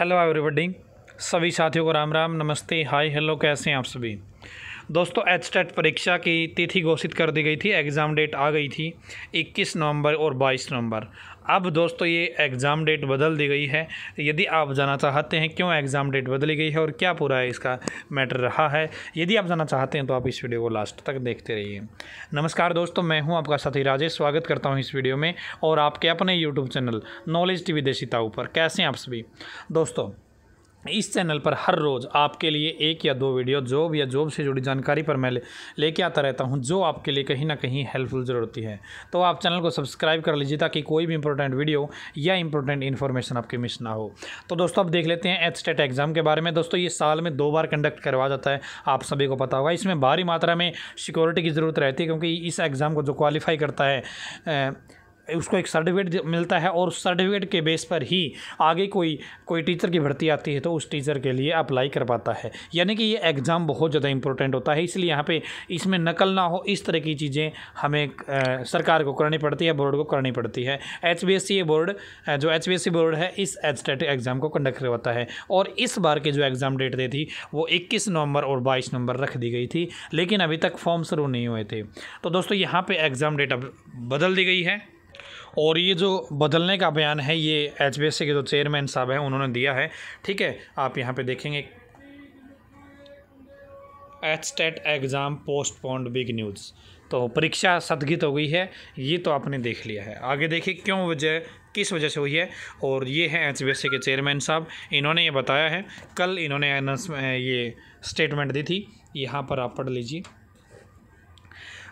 hello everybody सभी साथियों को राम राम नमस्ते हाय हेलो कैसे हैं आप सभी दोस्तों एच टेट परीक्षा की तिथि घोषित कर दी गई थी एग्ज़ाम डेट आ गई थी 21 नवंबर और 22 नवंबर अब दोस्तों ये एग्ज़ाम डेट बदल दी गई है यदि आप जाना चाहते हैं क्यों एग्ज़ाम डेट बदली गई है और क्या पूरा इसका मैटर रहा है यदि आप जाना चाहते हैं तो आप इस वीडियो को लास्ट तक देखते रहिए नमस्कार दोस्तों मैं हूं आपका साथी राजेश स्वागत करता हूं इस वीडियो में और आपके अपने YouTube channel knowledge TV Desi ऊपर कैसे हैं आप सभी दोस्तों इस चैनल पर हर रोज़ आपके लिए एक या दो वीडियो जॉब या जॉब से जुड़ी जानकारी पर मैं लेके ले आता रहता हूँ जो आपके लिए कहीं ना कहीं हेल्पफुल ज़रूर होती है तो आप चैनल को सब्सक्राइब कर लीजिए ताकि कोई भी इंपॉर्टेंट वीडियो या इंपॉर्टेंट इन्फॉर्मेशन आपके मिस ना हो तो दोस्तों अब देख लेते हैं एच स्टेट एग्ज़ाम के बारे में दोस्तों ये साल में दो बार कंडक्ट करवा जाता है आप सभी को पता होगा इसमें भारी मात्रा में सिक्योरिटी की ज़रूरत रहती है क्योंकि इस एग्ज़ाम को जो क्वालिफाई करता है उसको एक सर्टिफिकेट मिलता है और उस सर्टिफिकेट के बेस पर ही आगे कोई कोई टीचर की भर्ती आती है तो उस टीचर के लिए अप्लाई कर पाता है यानी कि ये एग्ज़ाम बहुत ज़्यादा इंपॉर्टेंट होता है इसलिए यहाँ पे इसमें नकल ना हो इस तरह की चीज़ें हमें आ, सरकार को करनी पड़ती है बोर्ड को करनी पड़ती है एच बी बोर्ड जो एच बी बोर्ड है इस एच एग्ज़ाम को कंडक्ट करवाता है और इस बार की जो एग्ज़ाम डेट दी थी वो इक्कीस नवंबर और बाईस नवंबर रख दी गई थी लेकिन अभी तक फॉर्म शुरू नहीं हुए थे तो दोस्तों यहाँ पर एग्ज़ाम डेट अब बदल दी गई है और ये जो बदलने का बयान है ये एच के जो चेयरमैन साहब हैं उन्होंने दिया है ठीक है आप यहाँ पर देखेंगे H TET exam postponed big news तो परीक्षा सदगित हो गई है ये तो आपने देख लिया है आगे देखिए क्यों वजह किस वजह से हुई है और ये है एच के चेयरमैन साहब इन्होंने ये बताया है कल इन्होंने ये स्टेटमेंट दी थी यहाँ पर आप पढ़ लीजिए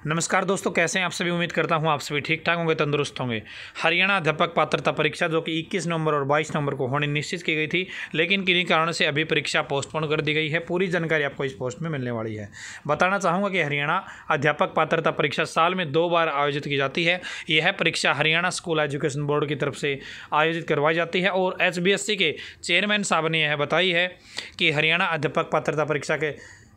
नमस्कार दोस्तों कैसे हैं आप सभी उम्मीद करता हूं आप सभी ठीक ठाक होंगे तंदुरुस्त होंगे हरियाणा अध्यापक पात्रता परीक्षा जो कि 21 नवंबर और 22 नवंबर को होने निश्चित की गई थी लेकिन किन्हीं कारणों से अभी परीक्षा पोस्टपोन कर दी गई है पूरी जानकारी आपको इस पोस्ट में मिलने वाली है बताना चाहूँगा कि हरियाणा अध्यापक पात्रता परीक्षा साल में दो बार आयोजित की जाती है यह परीक्षा हरियाणा स्कूल एजुकेशन बोर्ड की तरफ से आयोजित करवाई जाती है और एच के चेयरमैन साहब ने यह बताई है कि हरियाणा अध्यापक पात्रता परीक्षा के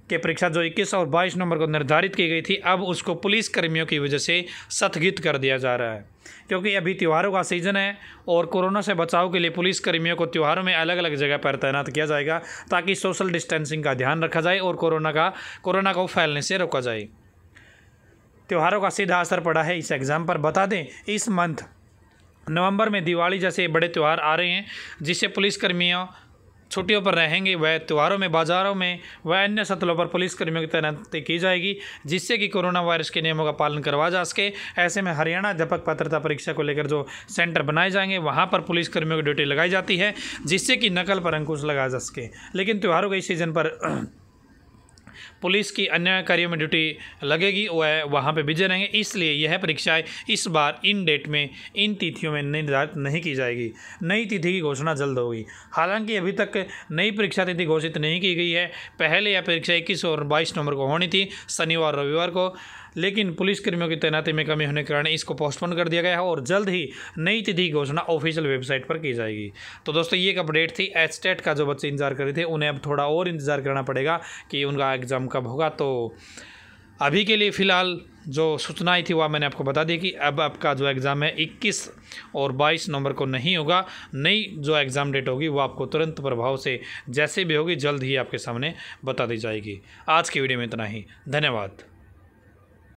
के परीक्षा जो 21 और 22 नंबर को निर्धारित की गई थी अब उसको पुलिस कर्मियों की वजह से स्थगित कर दिया जा रहा है क्योंकि अभी त्यौहारों का सीज़न है और कोरोना से बचाव के लिए पुलिस कर्मियों को त्यौहारों में अलग अलग जगह पर तैनात किया जाएगा ताकि सोशल डिस्टेंसिंग का ध्यान रखा जाए और कोरोना का कोरोना को फैलने से रोका जाए त्यौहारों का सीधा असर पड़ा है इस एग्ज़ाम पर बता दें इस मंथ नवंबर में दिवाली जैसे बड़े त्यौहार आ रहे हैं जिससे पुलिसकर्मियों छुट्टियों पर रहेंगे वह त्यौहारों में बाजारों में व अन्य सतलों पर पुलिसकर्मियों की तैनाती की जाएगी जिससे कि कोरोना वायरस के नियमों का पालन करवा जा सके ऐसे में हरियाणा अध्यापक पात्रता परीक्षा को लेकर जो सेंटर बनाए जाएंगे वहाँ पर पुलिसकर्मियों की ड्यूटी लगाई जाती है जिससे कि नकल पर अंकुश लगाया जा सके लेकिन त्यौहारों के सीज़न पर पुलिस की अन्य कार्यों में ड्यूटी लगेगी वह वहाँ पे बिजी रहेंगे इसलिए यह परीक्षाएं इस बार इन डेट में इन तिथियों में निर्धारित नहीं की जाएगी नई तिथि की घोषणा जल्द होगी हालांकि अभी तक नई परीक्षा तिथि घोषित नहीं की गई है पहले यह परीक्षा इक्कीस और बाईस नवंबर को होनी थी शनिवार रविवार को लेकिन पुलिसकर्मियों की तैनाती में कमी होने के कारण इसको पोस्टपोन कर दिया गया है और जल्द ही नई तिथि घोषणा ऑफिशियल वेबसाइट पर की जाएगी तो दोस्तों ये एक अपडेट थी एच का जो बच्चे इंतजार कर रहे थे उन्हें अब थोड़ा और इंतज़ार करना पड़ेगा कि उनका एग्ज़ाम कब होगा तो अभी के लिए फ़िलहाल जो सूचना आई थी वह मैंने आपको बता दी कि अब आपका जो एग्ज़ाम है 21 और 22 नवंबर को नहीं होगा नई जो एग्ज़ाम डेट होगी वो आपको तुरंत प्रभाव से जैसे भी होगी जल्द ही आपके सामने बता दी जाएगी आज की वीडियो में इतना ही धन्यवाद